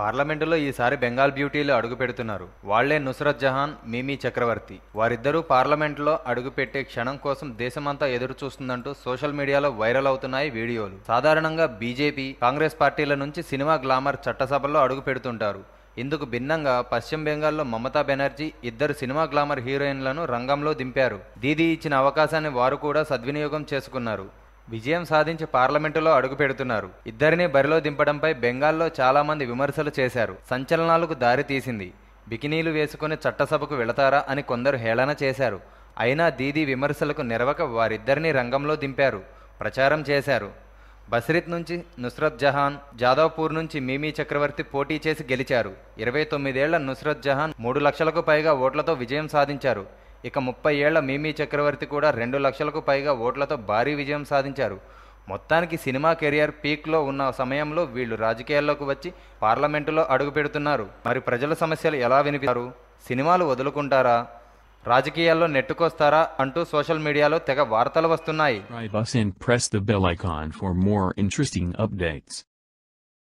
పార్లమెంటులో ఈసారి బెంగాల్ బ్యూటీలు అడుగుపెడుతున్నారు వాళ్లే నుసరత్ జహాన్ మిమీ చక్రవర్తి వారిద్దరూ పార్లమెంట్లో అడుగుపెట్టే క్షణం కోసం దేశమంతా ఎదురు చూస్తుందంటూ సోషల్ మీడియాలో వైరల్ అవుతున్నాయి వీడియోలు సాధారణంగా బీజేపీ కాంగ్రెస్ పార్టీల నుంచి సినిమా గ్లామర్ చట్టసభల్లో అడుగు పెడుతుంటారు ఇందుకు భిన్నంగా పశ్చిమ బెంగాల్లో మమతా బెనర్జీ ఇద్దరు సినిమా గ్లామర్ హీరోయిన్లను రంగంలో దింపారు దీదీ ఇచ్చిన అవకాశాన్ని వారు కూడా సద్వినియోగం చేసుకున్నారు విజయం సాధించి పార్లమెంటులో అడుగు పెడుతున్నారు ఇద్దరిని బరిలో దింపడంపై బెంగాల్లో చాలామంది విమర్శలు చేశారు సంచలనాలకు దారితీసింది బికినీలు వేసుకుని చట్టసభకు వెళతారా అని కొందరు హేళన చేశారు అయినా దీదీ విమర్శలకు నిరవక వారిద్దరిని రంగంలో దింపారు ప్రచారం చేశారు బస్రిత్ నుంచి నుస్రత్ జహాన్ జాదవ్పూర్ నుంచి మీమీ చక్రవర్తి పోటీ చేసి గెలిచారు ఇరవై తొమ్మిదేళ్ల నుస్రత్ జహాన్ మూడు లక్షలకు పైగా ఓట్లతో విజయం సాధించారు ఇక ముప్పై ఏళ్ల మీమీ చక్రవర్తి కూడా రెండు లక్షలకు పైగా ఓట్లతో భారీ విజయం సాధించారు మొత్తానికి సినిమా కెరియర్ పీక్లో ఉన్న సమయంలో వీళ్ళు రాజకీయాల్లోకి వచ్చి పార్లమెంటులో అడుగు పెడుతున్నారు మరి ప్రజల సమస్యలు ఎలా వినిపిస్తారు సినిమాలు వదులుకుంటారా రాజకీయాల్లో నెట్టుకొస్తారా అంటూ సోషల్ మీడియాలో తెగ వార్తలు వస్తున్నాయి